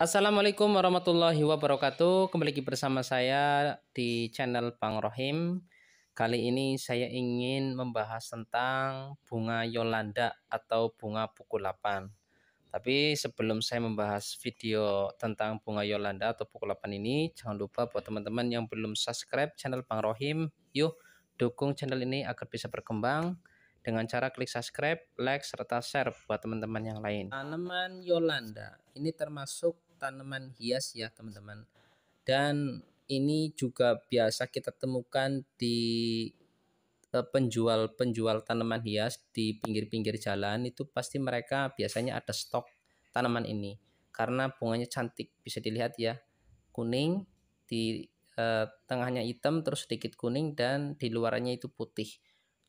Assalamualaikum warahmatullahi wabarakatuh. Kembali lagi bersama saya di channel Bang Rohim. Kali ini saya ingin membahas tentang bunga Yolanda atau bunga pukul 8. Tapi sebelum saya membahas video tentang bunga Yolanda atau pukul 8 ini, jangan lupa buat teman-teman yang belum subscribe channel Bang Rohim, yuk dukung channel ini agar bisa berkembang dengan cara klik subscribe, like, serta share buat teman-teman yang lain. Tanaman Yolanda ini termasuk tanaman hias ya teman-teman dan ini juga biasa kita temukan di e, penjual-penjual tanaman hias di pinggir-pinggir jalan itu pasti mereka biasanya ada stok tanaman ini karena bunganya cantik bisa dilihat ya kuning di eh, tengahnya hitam terus sedikit kuning dan di luarnya itu putih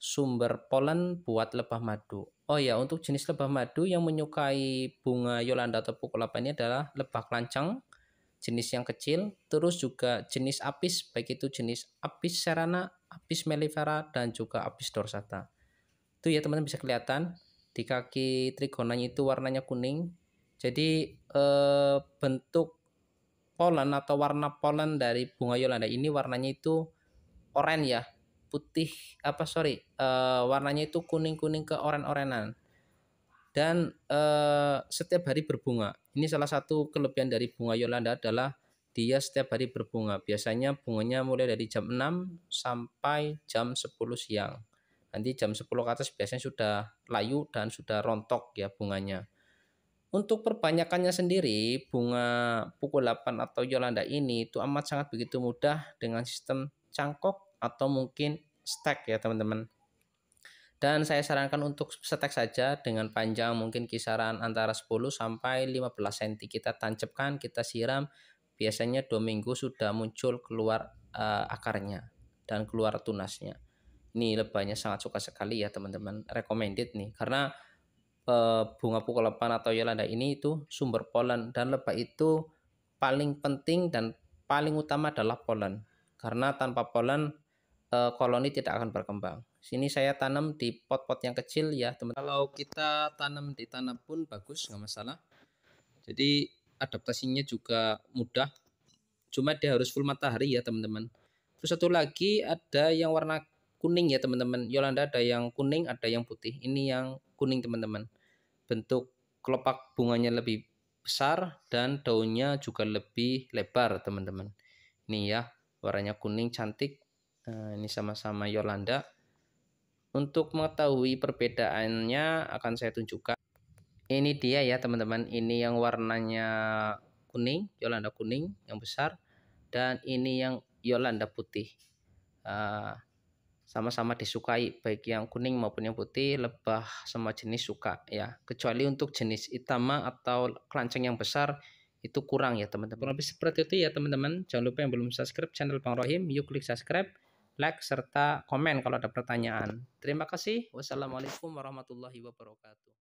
sumber polen buat lebah madu. Oh ya, untuk jenis lebah madu yang menyukai bunga Yolanda atau pukulapa ini adalah lebah kelancang, jenis yang kecil, terus juga jenis apis, baik itu jenis apis serana, apis mellifera, dan juga apis dorsata. Itu ya teman-teman bisa kelihatan, di kaki trigonanya itu warnanya kuning. Jadi eh, bentuk polen atau warna polen dari bunga Yolanda ini warnanya itu oranye ya, putih apa sorry uh, warnanya itu kuning kuning ke oren orenan dan uh, setiap hari berbunga ini salah satu kelebihan dari bunga Yolanda adalah dia setiap hari berbunga biasanya bunganya mulai dari jam 6 sampai jam 10 siang nanti jam 10 ke atas biasanya sudah layu dan sudah rontok ya bunganya untuk perbanyakannya sendiri, bunga pukul 8 atau Yolanda ini itu amat sangat begitu mudah dengan sistem cangkok atau mungkin stack ya teman-teman. Dan saya sarankan untuk stack saja dengan panjang mungkin kisaran antara 10 sampai 15 cm kita tancapkan, kita siram. Biasanya dua minggu sudah muncul keluar uh, akarnya dan keluar tunasnya. Ini lebahnya sangat suka sekali ya teman-teman. Recommended nih karena uh, bunga lepan atau yolanda ini itu sumber polen dan lebah itu paling penting dan paling utama adalah polen. Karena tanpa polen Eh, koloni tidak akan berkembang. Sini saya tanam di pot-pot yang kecil ya, teman teman. Kalau kita tanam di tanah pun bagus, nggak masalah. Jadi adaptasinya juga mudah. Cuma dia harus full matahari ya, teman-teman. Terus satu lagi ada yang warna kuning ya, teman-teman. Yolanda ada yang kuning, ada yang putih. Ini yang kuning, teman-teman. Bentuk kelopak bunganya lebih besar dan daunnya juga lebih lebar, teman-teman. Ini ya, warnanya kuning cantik Eh, ini sama-sama Yolanda. Untuk mengetahui perbedaannya akan saya tunjukkan. Ini dia ya teman-teman, ini yang warnanya kuning, Yolanda kuning yang besar. Dan ini yang Yolanda putih. Eh, sama-sama disukai, baik yang kuning maupun yang putih, lebah semua jenis suka ya. Kecuali untuk jenis itama atau kelanceng yang besar, itu kurang ya teman-teman. Kurang lebih seperti itu ya teman-teman. Jangan lupa yang belum subscribe channel Bang Rohim, yuk klik subscribe like, serta komen kalau ada pertanyaan. Terima kasih. Wassalamualaikum warahmatullahi wabarakatuh.